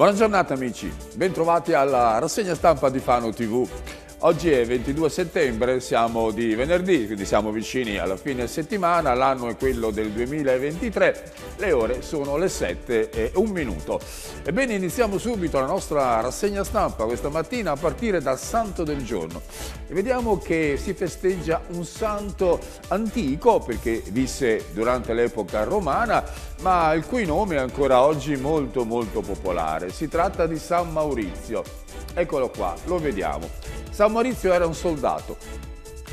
Buona giornata amici, bentrovati alla rassegna stampa di Fano TV. Oggi è 22 settembre, siamo di venerdì, quindi siamo vicini alla fine settimana, l'anno è quello del 2023, le ore sono le 7 e un minuto. Ebbene, iniziamo subito la nostra rassegna stampa questa mattina a partire dal Santo del Giorno. E vediamo che si festeggia un santo antico perché visse durante l'epoca romana, ma il cui nome è ancora oggi molto molto popolare. Si tratta di San Maurizio. Eccolo qua, lo vediamo. San Maurizio era un soldato,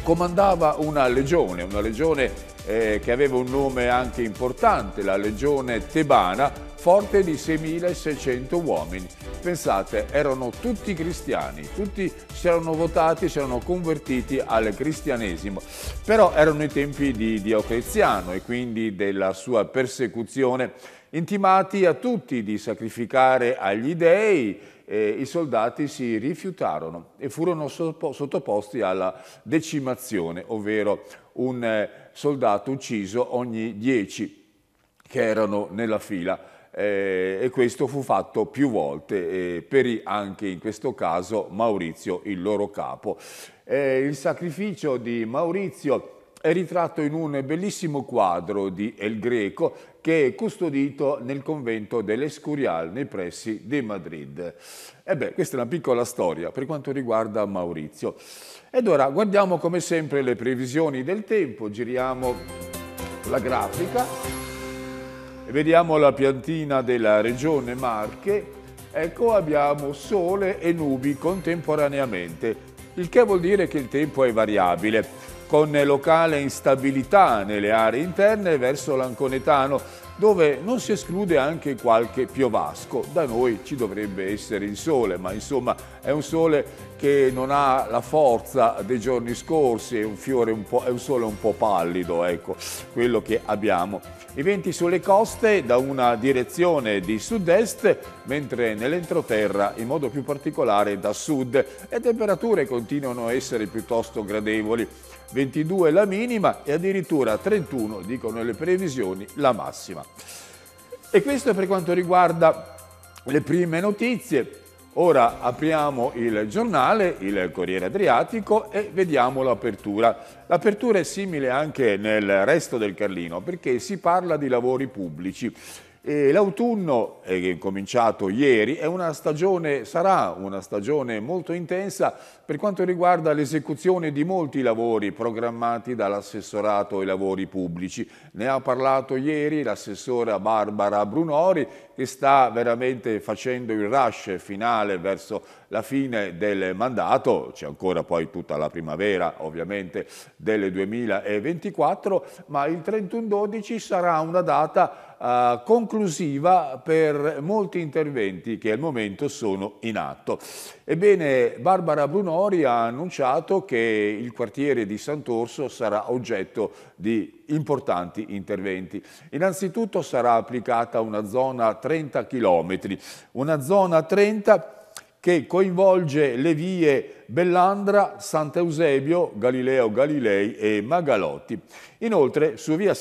comandava una legione, una legione eh, che aveva un nome anche importante, la legione tebana, forte di 6.600 uomini. Pensate, erano tutti cristiani, tutti si erano votati, si erano convertiti al cristianesimo, però erano i tempi di Diocleziano e quindi della sua persecuzione, intimati a tutti di sacrificare agli dei, eh, i soldati si rifiutarono e furono sottoposti alla decimazione, ovvero un eh, soldato ucciso ogni dieci che erano nella fila. Eh, e questo fu fatto più volte, eh, perì anche in questo caso Maurizio, il loro capo. Eh, il sacrificio di Maurizio è ritratto in un bellissimo quadro di El Greco che è custodito nel convento dell'Escurial nei pressi di Madrid. Ebbene, questa è una piccola storia per quanto riguarda Maurizio. Ed ora guardiamo come sempre le previsioni del tempo, giriamo la grafica e vediamo la piantina della regione Marche. Ecco, abbiamo sole e nubi contemporaneamente, il che vuol dire che il tempo è variabile con locale instabilità nelle aree interne verso l'Anconetano, dove non si esclude anche qualche piovasco. Da noi ci dovrebbe essere il sole, ma insomma è un sole che non ha la forza dei giorni scorsi, è un, un, è un sole un po' pallido, ecco, quello che abbiamo. I venti sulle coste da una direzione di sud-est, mentre nell'entroterra in modo più particolare da sud. Le temperature continuano a essere piuttosto gradevoli. 22 la minima e addirittura 31, dicono le previsioni, la massima. E questo per quanto riguarda le prime notizie. Ora apriamo il giornale, il Corriere Adriatico e vediamo l'apertura. L'apertura è simile anche nel resto del Carlino perché si parla di lavori pubblici. L'autunno, eh, che è cominciato ieri, è una stagione, sarà una stagione molto intensa per quanto riguarda l'esecuzione di molti lavori programmati dall'assessorato ai lavori pubblici. Ne ha parlato ieri l'assessora Barbara Brunori che sta veramente facendo il rush finale verso la fine del mandato, c'è ancora poi tutta la primavera ovviamente del 2024, ma il 31-12 sarà una data eh, conclusiva per molti interventi che al momento sono in atto. Ebbene, Barbara Brunori Mori ha annunciato che il quartiere di Sant'Orso sarà oggetto di importanti interventi. Innanzitutto sarà applicata una zona 30 km, una zona 30 che coinvolge le vie Bellandra, Sant'Eusebio, Galileo Galilei e Magalotti. Inoltre su via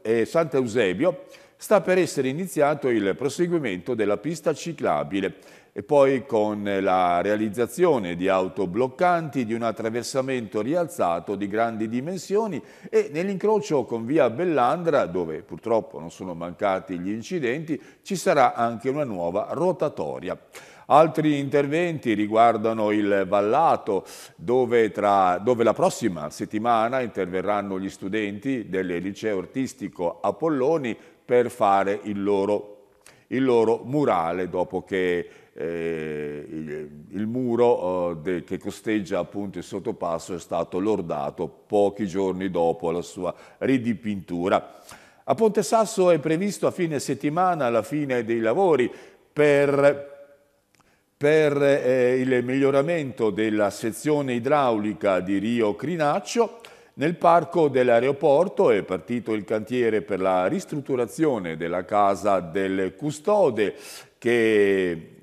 eh, Sant'Eusebio sta per essere iniziato il proseguimento della pista ciclabile e poi con la realizzazione di autobloccanti, di un attraversamento rialzato di grandi dimensioni e nell'incrocio con via Bellandra, dove purtroppo non sono mancati gli incidenti, ci sarà anche una nuova rotatoria. Altri interventi riguardano il Vallato, dove, tra, dove, la prossima settimana interverranno gli studenti del liceo artistico Apolloni per fare il loro, il loro murale dopo che eh, il, il, muro eh, de, che costeggia appunto il sottopasso è stato lordato pochi giorni dopo la sua ridipintura. A Ponte Sasso è previsto a fine settimana la fine dei lavori per per eh, il miglioramento della sezione idraulica di Rio Crinaccio. Nel parco dell'aeroporto è partito il cantiere per la ristrutturazione della casa del custode che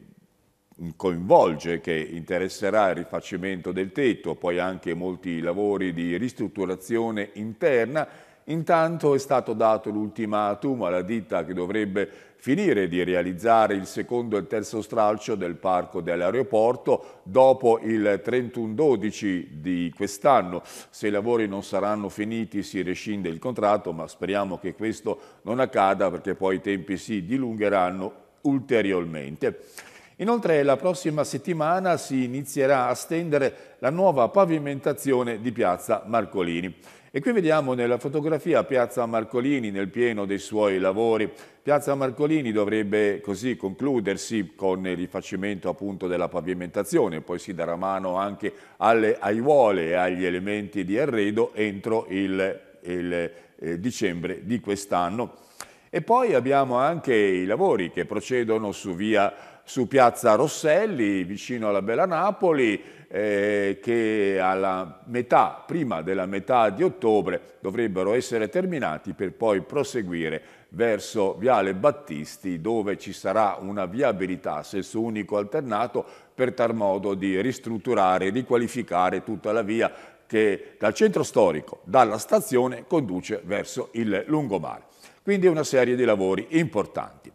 coinvolge, che interesserà il rifacimento del tetto, poi anche molti lavori di ristrutturazione interna. Intanto è stato dato l'ultimatum alla ditta che dovrebbe finire di realizzare il secondo e il terzo stralcio del parco dell'aeroporto dopo il 31-12 di quest'anno. Se i lavori non saranno finiti si rescinde il contratto, ma speriamo che questo non accada perché poi i tempi si dilungheranno ulteriormente. Inoltre la prossima settimana si inizierà a stendere la nuova pavimentazione di Piazza Marcolini. E qui vediamo nella fotografia Piazza Marcolini nel pieno dei suoi lavori. Piazza Marcolini dovrebbe così concludersi con il rifacimento appunto della pavimentazione, poi si darà mano anche alle aiuole e agli elementi di arredo entro il, il eh, dicembre di quest'anno. E poi abbiamo anche i lavori che procedono su via su Piazza Rosselli, vicino alla Bella Napoli, eh, che alla metà, prima della metà di ottobre, dovrebbero essere terminati per poi proseguire verso Viale Battisti, dove ci sarà una viabilità a senso unico alternato per dar modo di ristrutturare, riqualificare tutta la via che dal centro storico, dalla stazione, conduce verso il lungomare. Quindi una serie di lavori importanti.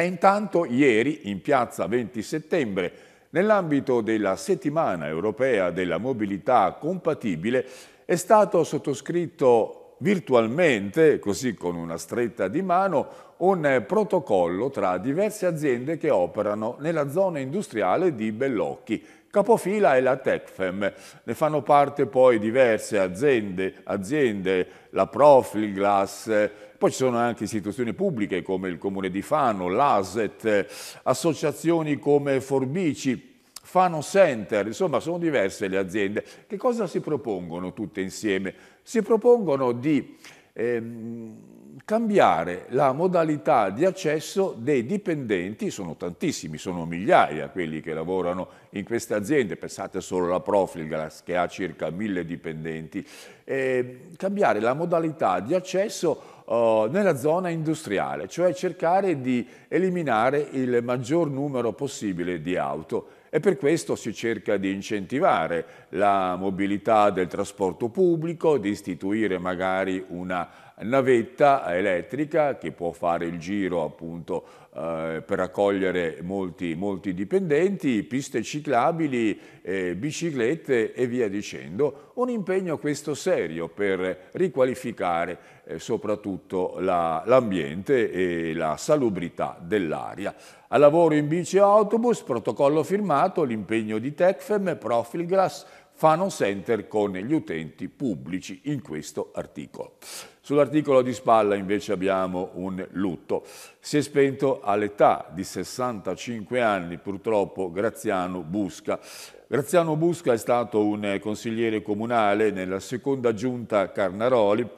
E intanto ieri in piazza 20 settembre, nell'ambito della settimana europea della mobilità compatibile, è stato sottoscritto virtualmente, così con una stretta di mano, un protocollo tra diverse aziende che operano nella zona industriale di Bellocchi, capofila è la Tecfem. Ne fanno parte poi diverse aziende, aziende la Profilglass, poi ci sono anche istituzioni pubbliche come il Comune di Fano, l'ASET, associazioni come Forbici, Fano Center, insomma sono diverse le aziende. Che cosa si propongono tutte insieme? Si propongono di ehm, cambiare la modalità di accesso dei dipendenti, sono tantissimi, sono migliaia quelli che lavorano in queste aziende, pensate solo alla Profilgas che ha circa mille dipendenti, eh, cambiare la modalità di accesso eh, nella zona industriale, cioè cercare di eliminare il maggior numero possibile di auto e per questo si cerca di incentivare la mobilità del trasporto pubblico, di istituire magari una navetta elettrica che può fare il giro appunto eh, per accogliere molti, molti, dipendenti, piste ciclabili, eh, biciclette e via dicendo. Un impegno questo serio per riqualificare eh, soprattutto l'ambiente la, e la salubrità dell'aria. A lavoro in bici e autobus, protocollo firmato, l'impegno di Tecfem, Profilgrass, Fanon Center con gli utenti pubblici in questo articolo. Sull'articolo di spalla invece abbiamo un lutto. Si è spento all'età di 65 anni purtroppo Graziano Busca. Graziano Busca è stato un consigliere comunale nella seconda giunta Carnaroli,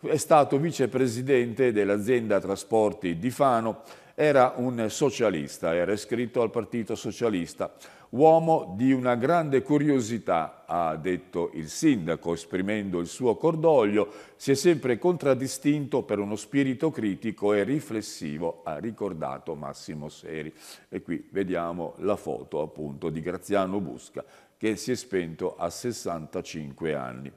è stato vicepresidente dell'azienda trasporti di Fano, era un socialista, era iscritto al Partito Socialista, uomo di una grande curiosità, ha detto il sindaco, esprimendo il suo cordoglio, si è sempre contraddistinto per uno spirito critico e riflessivo, ha ricordato Massimo Seri. E qui vediamo la foto appunto di Graziano Busca, che si è spento a 65 anni.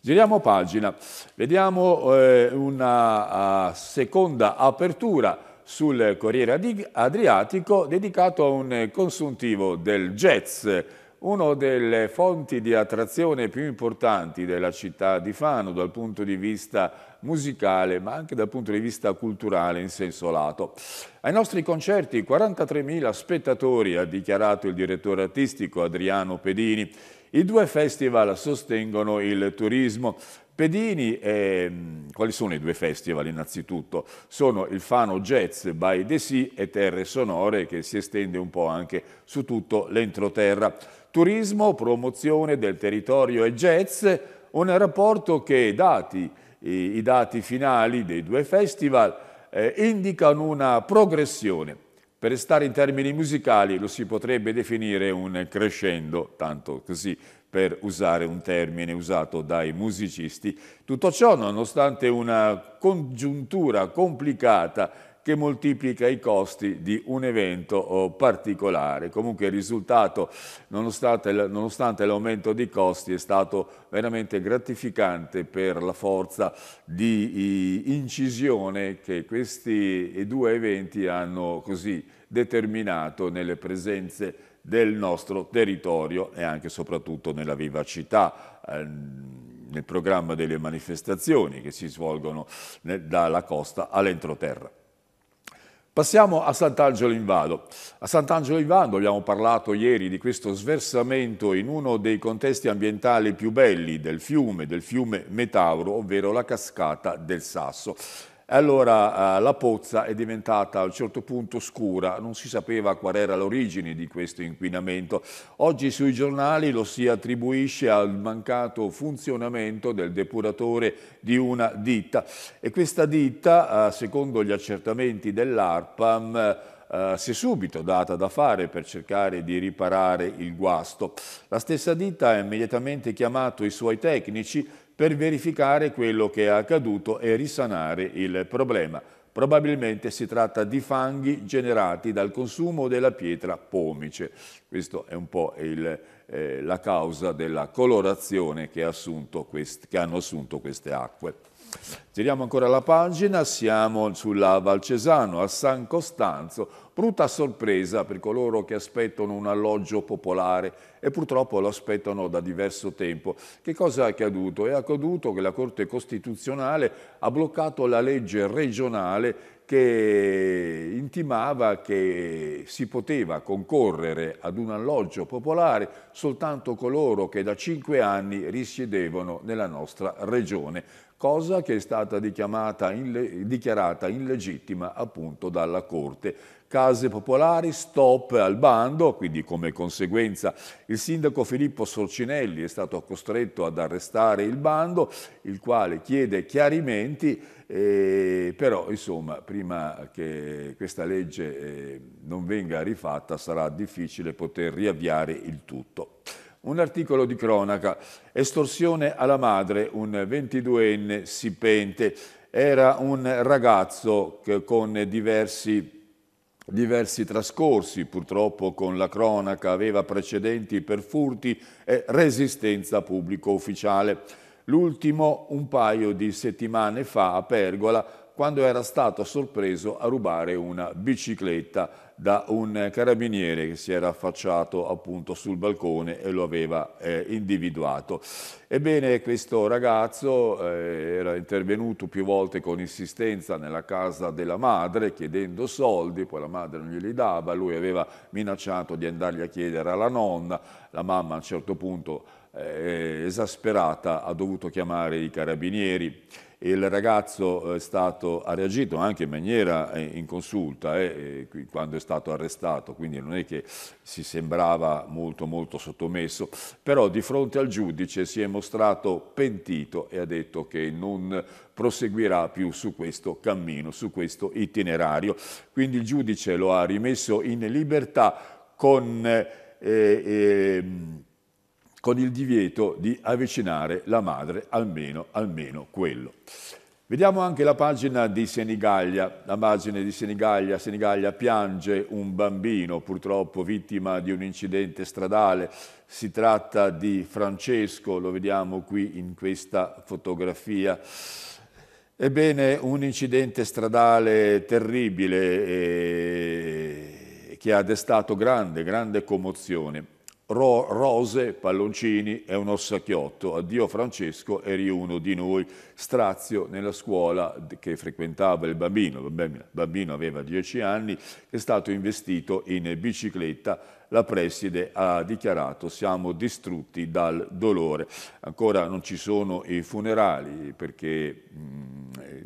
Giriamo pagina, vediamo eh, una ah, seconda apertura sul Corriere Adriatico dedicato a un consuntivo del jazz, una delle fonti di attrazione più importanti della città di Fano dal punto di vista musicale ma anche dal punto di vista culturale in senso lato. Ai nostri concerti 43.000 spettatori ha dichiarato il direttore artistico Adriano Pedini. I due festival sostengono il turismo Pedini, eh, quali sono i due festival innanzitutto? Sono il Fano Jazz by the Sea e Terre Sonore che si estende un po' anche su tutto l'entroterra. Turismo, promozione del territorio e jazz, un rapporto che dati, i, i dati finali dei due festival eh, indicano una progressione. Per restare in termini musicali lo si potrebbe definire un crescendo, tanto così per usare un termine usato dai musicisti. Tutto ciò nonostante una congiuntura complicata che moltiplica i costi di un evento eh, particolare. Comunque il risultato, nonostante, l'aumento dei costi, è stato veramente gratificante per la forza di incisione che questi due eventi hanno così determinato nelle presenze del nostro territorio e anche e soprattutto nella vivacità ehm, nel programma delle manifestazioni che si svolgono dalla costa all'entroterra. Passiamo a Sant'Angelo in Vado. A Sant'Angelo in Vado abbiamo parlato ieri di questo sversamento in uno dei contesti ambientali più belli del fiume, del fiume Metauro, ovvero la cascata del Sasso. Allora eh, la pozza è diventata a un certo punto scura, non si sapeva qual era l'origine di questo inquinamento. Oggi sui giornali lo si attribuisce al mancato funzionamento del depuratore di una ditta e questa ditta, eh, secondo gli accertamenti dell'ARPAM, Uh, si è subito data da fare per cercare di riparare il guasto. La stessa ditta ha immediatamente chiamato i suoi tecnici per verificare quello che è accaduto e risanare il problema. Probabilmente si tratta di fanghi generati dal consumo della pietra pomice. Questa è un po' il, eh, la causa della colorazione che, quest che hanno assunto queste acque. Tiriamo ancora la pagina, siamo sulla Valcesano, a San Costanzo, brutta sorpresa per coloro che aspettano un alloggio popolare e purtroppo lo aspettano da diverso tempo. Che cosa è accaduto? È accaduto che la Corte Costituzionale ha bloccato la legge regionale che intimava che si poteva concorrere ad un alloggio popolare soltanto coloro che da cinque anni risiedevano nella nostra regione, cosa che è stata in, dichiarata illegittima appunto dalla Corte. Case popolari, stop al bando, quindi come conseguenza il sindaco Filippo Sorcinelli è stato costretto ad arrestare il bando, il quale chiede chiarimenti e, eh, però insomma prima che questa legge eh, non venga rifatta sarà difficile poter riavviare il tutto. Un articolo di cronaca, estorsione alla madre, un 22enne si pente, era un ragazzo che, con diversi diversi trascorsi, purtroppo con la cronaca aveva precedenti per furti e resistenza pubblico ufficiale l'ultimo un paio di settimane fa a Pergola quando era stato sorpreso a rubare una bicicletta da un carabiniere che si era affacciato appunto sul balcone e lo aveva eh, individuato. Ebbene questo ragazzo eh, era intervenuto più volte con insistenza nella casa della madre chiedendo soldi, poi la madre non glieli dava, lui aveva minacciato di andargli a chiedere alla nonna, la mamma a un certo punto eh, esasperata ha dovuto chiamare i carabinieri e il ragazzo eh, stato, ha reagito anche in maniera inconsulta eh, eh, eh quando è stato arrestato, quindi non è che si sembrava molto molto sottomesso, però di fronte al giudice si è mostrato pentito e ha detto che non proseguirà più su questo cammino, su questo itinerario. Quindi il giudice lo ha rimesso in libertà con... Eh, eh, con il divieto di avvicinare la madre, almeno, almeno quello. Vediamo anche la pagina di Senigallia, la pagina di Senigallia, Senigallia piange un bambino purtroppo vittima di un incidente stradale, si tratta di Francesco, lo vediamo qui in questa fotografia. Ebbene, un incidente stradale terribile eh, che ha destato grande, grande commozione. Ro- Rose, Palloncini e un orsacchiotto, addio Francesco eri uno di noi. Strazio nella scuola che frequentava il bambino, il bambino aveva dieci anni, è stato investito in bicicletta la preside ha dichiarato siamo distrutti dal dolore. Ancora non ci sono i funerali perché mh,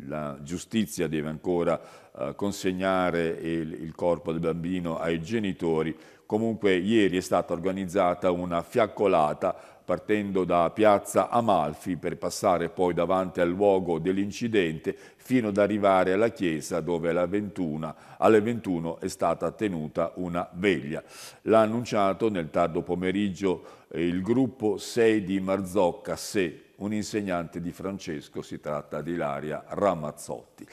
mm, la giustizia deve ancora uh, consegnare il, il corpo del bambino ai genitori Comunque ieri è stata organizzata una fiaccolata partendo da Piazza Amalfi per passare poi davanti al luogo dell'incidente fino ad arrivare alla chiesa dove alla 21, alle 21 è stata tenuta una veglia. L'ha annunciato nel tardo pomeriggio eh, il gruppo 6 di Marzocca Se, un insegnante di Francesco, si tratta di Ilaria Ramazzotti.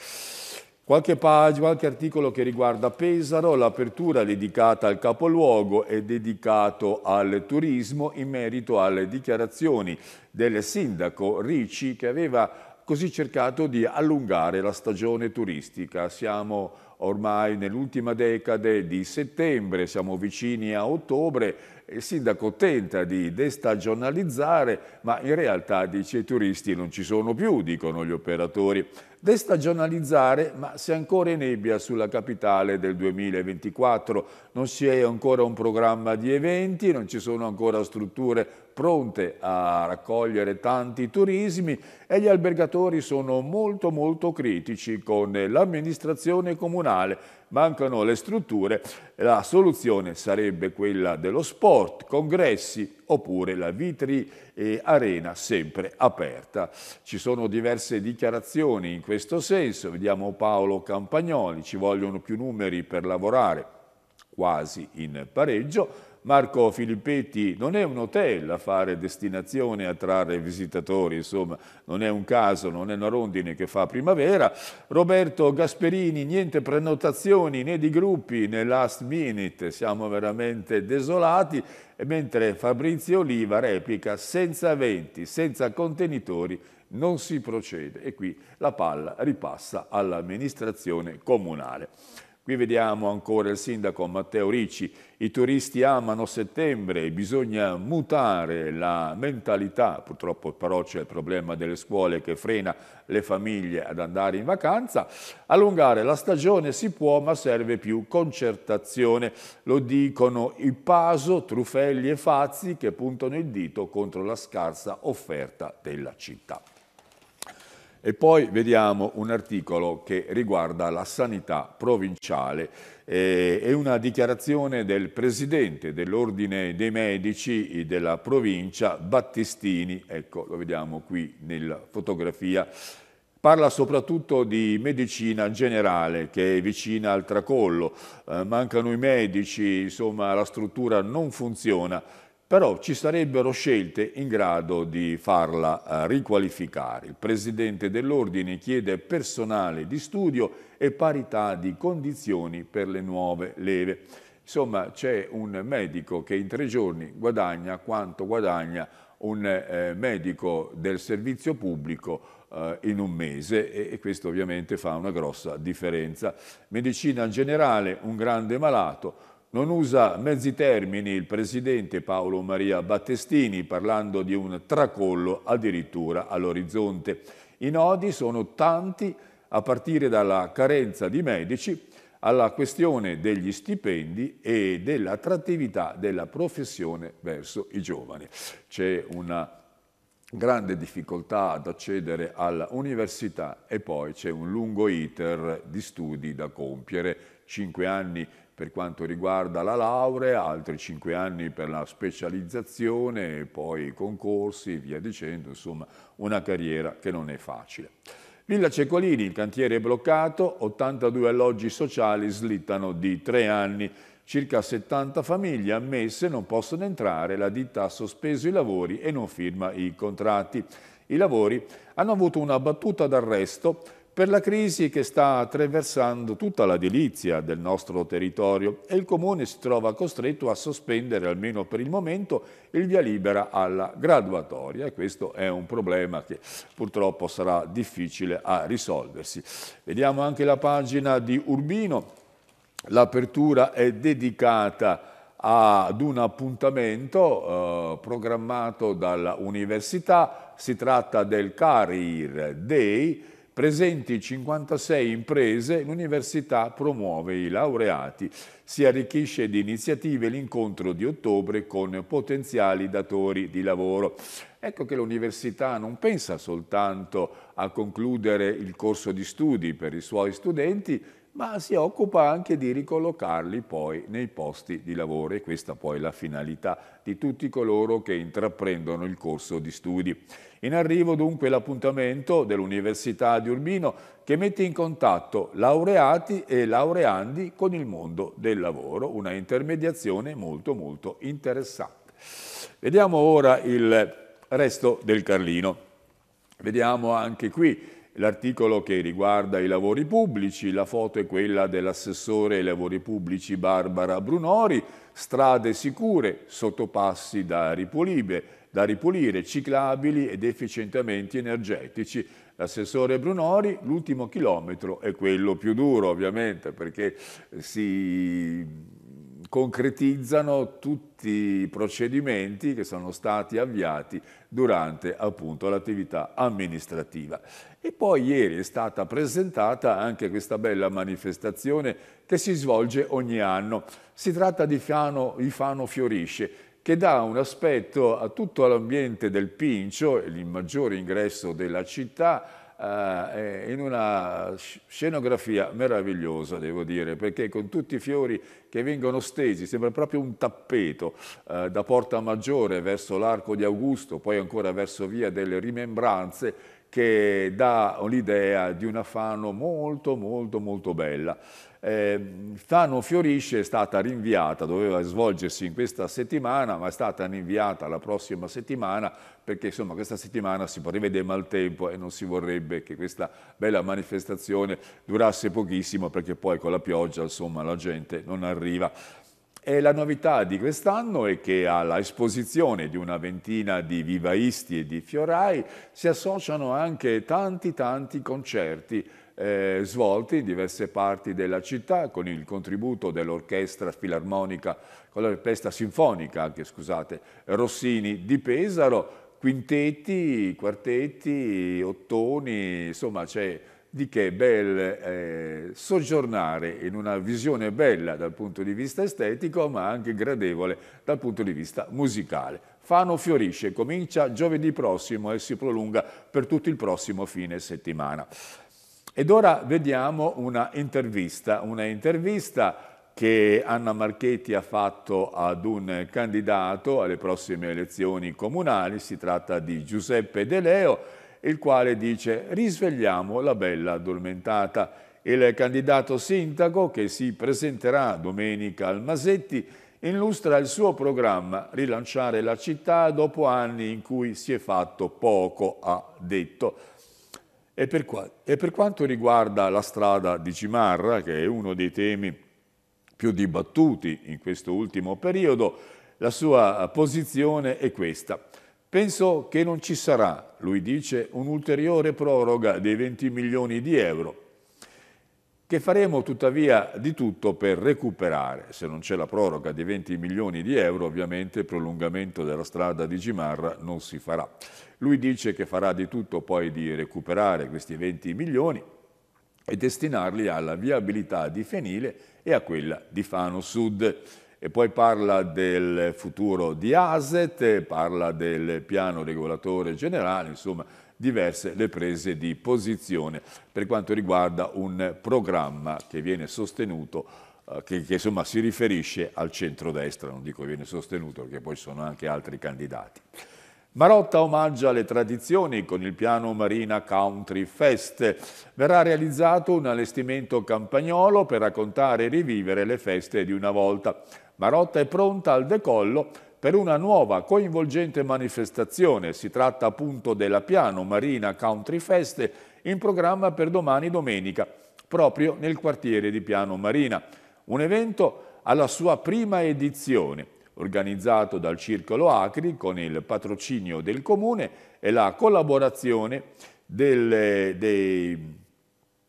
Qualche pagina, qualche articolo che riguarda Pesaro, l'apertura dedicata al capoluogo è dedicato al turismo in merito alle dichiarazioni del sindaco Ricci che aveva così cercato di allungare la stagione turistica. Siamo ormai nell'ultima decade di settembre, siamo vicini a ottobre, il sindaco tenta di destagionalizzare, ma in realtà dice i turisti non ci sono più, dicono gli operatori. Destagionalizzare, ma si è ancora in nebbia sulla capitale del 2024, non si è ancora un programma di eventi, non ci sono ancora strutture pronte a raccogliere tanti turismi e gli albergatori sono molto molto critici con l'amministrazione comunale mancano le strutture, la soluzione sarebbe quella dello sport, congressi oppure la Vitri Arena sempre aperta. Ci sono diverse dichiarazioni in questo senso, vediamo Paolo Campagnoli, ci vogliono più numeri per lavorare quasi in pareggio, Marco Filippetti non è un hotel a fare destinazione a trarre visitatori, insomma, non è un caso, non è una rondine che fa primavera. Roberto Gasperini, niente prenotazioni né di gruppi né last minute, siamo veramente desolati. Mentre Fabrizio Oliva replica senza venti, senza contenitori, non si procede. E qui la palla ripassa all'amministrazione comunale. Qui vediamo ancora il sindaco Matteo Ricci, i turisti amano settembre, bisogna mutare la mentalità, purtroppo però c'è il problema delle scuole che frena le famiglie ad andare in vacanza, allungare la stagione si può ma serve più concertazione, lo dicono i Paso, Truffelli e Fazzi che puntano il dito contro la scarsa offerta della città. E poi vediamo un articolo che riguarda la sanità provinciale eh, è una dichiarazione del presidente dell'Ordine dei Medici della provincia Battistini, ecco lo vediamo qui nella fotografia, Parla soprattutto di medicina generale che è vicina al tracollo, eh, mancano i medici, insomma la struttura non funziona però ci sarebbero scelte in grado di farla eh, riqualificare. Il presidente dell'Ordine chiede personale di studio e parità di condizioni per le nuove leve. Insomma, c'è un medico che in tre giorni guadagna quanto guadagna un eh, medico del servizio pubblico eh, in un mese e, questo ovviamente fa una grossa differenza. Medicina generale, un grande malato, non usa mezzi termini il presidente Paolo Maria Battestini parlando di un tracollo addirittura all'orizzonte. I nodi sono tanti a partire dalla carenza di medici alla questione degli stipendi e dell'attrattività della professione verso i giovani. C'è una grande difficoltà ad accedere all'università e poi c'è un lungo iter di studi da compiere, 5 anni per quanto riguarda la laurea, altri 5 anni per la specializzazione, poi i concorsi, via dicendo, insomma una carriera che non è facile. Villa Cecolini, il cantiere è bloccato, 82 alloggi sociali slittano di 3 anni, circa 70 famiglie ammesse non possono entrare, la ditta ha sospeso i lavori e non firma i contratti. I lavori hanno avuto una battuta d'arresto per la crisi che sta attraversando tutta l'edilizia del nostro territorio e il Comune si trova costretto a sospendere, almeno per il momento, il via libera alla graduatoria e questo è un problema che purtroppo sarà difficile a risolversi. Vediamo anche la pagina di Urbino, l'apertura è dedicata ad un appuntamento eh, programmato dall'università, si tratta del Career Day, presenti 56 imprese, l'Università promuove i laureati, si arricchisce di iniziative l'incontro di ottobre con potenziali datori di lavoro. Ecco che l'Università non pensa soltanto a concludere il corso di studi per i suoi studenti, ma si occupa anche di ricollocarli poi nei posti di lavoro e questa poi è la finalità di tutti coloro che intraprendono il corso di studi. In arrivo dunque l'appuntamento dell'Università di Urbino che mette in contatto laureati e laureandi con il mondo del lavoro, una intermediazione molto molto interessante. Vediamo ora il resto del Carlino. Vediamo anche qui l'articolo che riguarda i lavori pubblici, la foto è quella dell'assessore ai lavori pubblici Barbara Brunori, strade sicure, sottopassi da ripulire, da ripulire ciclabili ed efficientamenti energetici. L'assessore Brunori, l'ultimo chilometro è quello più duro ovviamente perché si concretizzano tutti i procedimenti che sono stati avviati durante appunto l'attività amministrativa. E poi ieri è stata presentata anche questa bella manifestazione che si svolge ogni anno. Si tratta di Fano, Fano Fiorisce, che dà un aspetto a tutto l'ambiente del Pincio, il maggiore ingresso della città, eh, eh, in una scenografia meravigliosa, devo dire, perché con tutti i fiori che vengono stesi, sembra proprio un tappeto eh, da Porta Maggiore verso l'Arco di Augusto, poi ancora verso Via delle Rimembranze, che dà l'idea di una Fano molto molto molto bella. Eh, Tano Fiorisce è stata rinviata, doveva svolgersi in questa settimana, ma è stata rinviata la prossima settimana perché insomma questa settimana si potrebbe prevede maltempo e non si vorrebbe che questa bella manifestazione durasse pochissimo perché poi con la pioggia insomma la gente non arriva. E la novità di quest'anno è che alla esposizione di una ventina di vivaisti e di fiorai si associano anche tanti tanti concerti eh, svolti in diverse parti della città con il contributo dell'orchestra filarmonica, con l'orchestra sinfonica anche, scusate, Rossini di Pesaro, quintetti, quartetti, ottoni, insomma c'è di che bel eh, soggiornare in una visione bella dal punto di vista estetico ma anche gradevole dal punto di vista musicale. Fano fiorisce, comincia giovedì prossimo e si prolunga per tutto il prossimo fine settimana. Ed ora vediamo una intervista, una intervista che Anna Marchetti ha fatto ad un candidato alle prossime elezioni comunali, si tratta di Giuseppe De Leo, il quale dice risvegliamo la bella addormentata. Il candidato sindaco che si presenterà domenica al Masetti illustra il suo programma rilanciare la città dopo anni in cui si è fatto poco, ha detto. E per, qua, e per quanto riguarda la strada di Cimarra, che è uno dei temi più dibattuti in questo ultimo periodo, la sua posizione è questa. Penso che non ci sarà, lui dice, un'ulteriore proroga dei 20 milioni di euro che faremo tuttavia di tutto per recuperare, se non c'è la proroga di 20 milioni di euro, ovviamente il prolungamento della strada di Gimarra non si farà. Lui dice che farà di tutto poi di recuperare questi 20 milioni e destinarli alla viabilità di Fenile e a quella di Fano Sud. E poi parla del futuro di ASET, parla del piano regolatore generale, insomma diverse le prese di posizione per quanto riguarda un programma che viene sostenuto eh, che, che, insomma si riferisce al centrodestra, non dico che viene sostenuto perché poi sono anche altri candidati. Marotta omaggia le tradizioni con il piano Marina Country Fest. Verrà realizzato un allestimento campagnolo per raccontare e rivivere le feste di una volta. Marotta è pronta al decollo per una nuova coinvolgente manifestazione. Si tratta appunto della Piano Marina Country Fest in programma per domani domenica, proprio nel quartiere di Piano Marina. Un evento alla sua prima edizione, organizzato dal Circolo Acri con il patrocinio del Comune e la collaborazione delle, dei,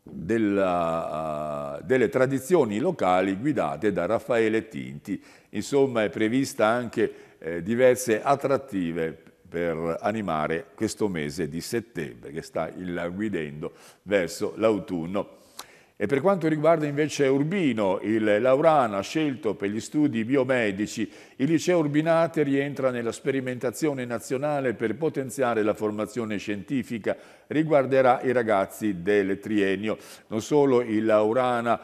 della, uh, delle tradizioni locali guidate da Raffaele Tinti. Insomma è prevista anche eh, diverse attrattive per animare questo mese di settembre che sta illanguidendo verso l'autunno e per quanto riguarda invece Urbino, il Laurana scelto per gli studi biomedici, il liceo Urbinate rientra nella sperimentazione nazionale per potenziare la formazione scientifica, riguarderà i ragazzi del triennio. Non solo il Laurana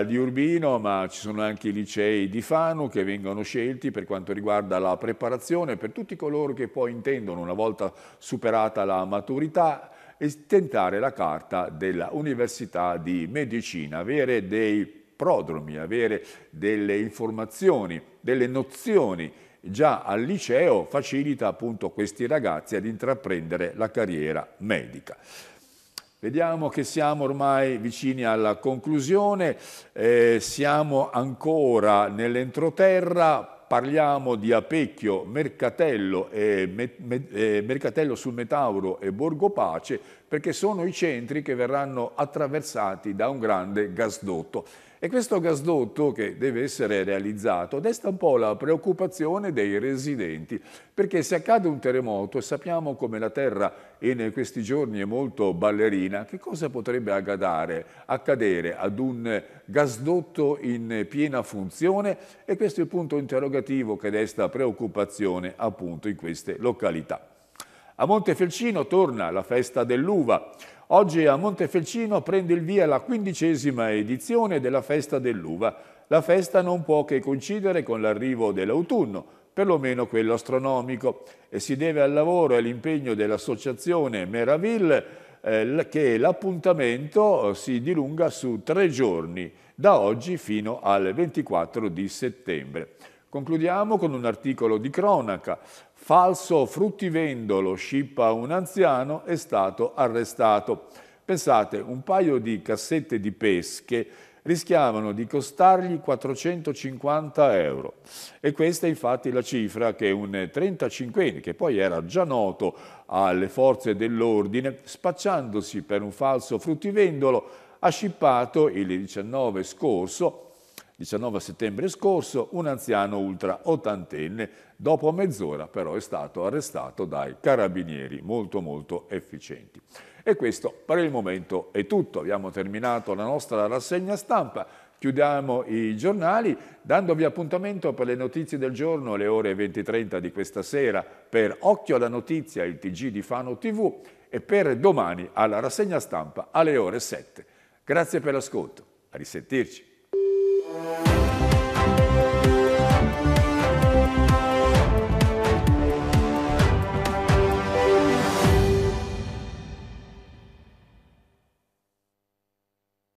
eh, di Urbino, ma ci sono anche i licei di Fano che vengono scelti per quanto riguarda la preparazione per tutti coloro che poi intendono, una volta superata la maturità, e tentare la carta dell'Università di Medicina, avere dei prodromi, avere delle informazioni, delle nozioni già al liceo facilita appunto questi ragazzi ad intraprendere la carriera medica. Vediamo che siamo ormai vicini alla conclusione, eh, siamo ancora nell'entroterra, parliamo di Apecchio, Mercatello, eh, me, me, eh, Mercatello sul Metauro e Borgo Pace perché sono i centri che verranno attraversati da un grande gasdotto. E questo gasdotto che deve essere realizzato desta un po' la preoccupazione dei residenti, perché se accade un terremoto e sappiamo come la terra in questi giorni è molto ballerina, che cosa potrebbe accadere, accadere ad un gasdotto in piena funzione? E questo è il punto interrogativo che desta preoccupazione appunto in queste località. A Montefelcino torna la festa dell'uva. Oggi a Montefelcino prende il via la quindicesima edizione della Festa dell'Uva. La festa non può che coincidere con l'arrivo dell'autunno, perlomeno quello astronomico, e si deve al lavoro e all'impegno dell'associazione Meraville eh, che l'appuntamento eh, si dilunga su tre giorni, da oggi fino al 24 di settembre. Concludiamo con un articolo di cronaca falso fruttivendolo scippa un anziano, è stato arrestato. Pensate, un paio di cassette di pesche rischiavano di costargli 450 euro. E questa è infatti la cifra che un 35enne, che poi era già noto alle forze dell'ordine, spacciandosi per un falso fruttivendolo, ha scippato il 19 scorso 19 settembre scorso un anziano ultra ottantenne, dopo mezz'ora però è stato arrestato dai carabinieri molto molto efficienti. E questo per il momento è tutto, abbiamo terminato la nostra rassegna stampa, chiudiamo i giornali dandovi appuntamento per le notizie del giorno alle ore 20.30 di questa sera per Occhio alla Notizia, il TG di Fano TV e per domani alla rassegna stampa alle ore 7. Grazie per l'ascolto, a risentirci. Música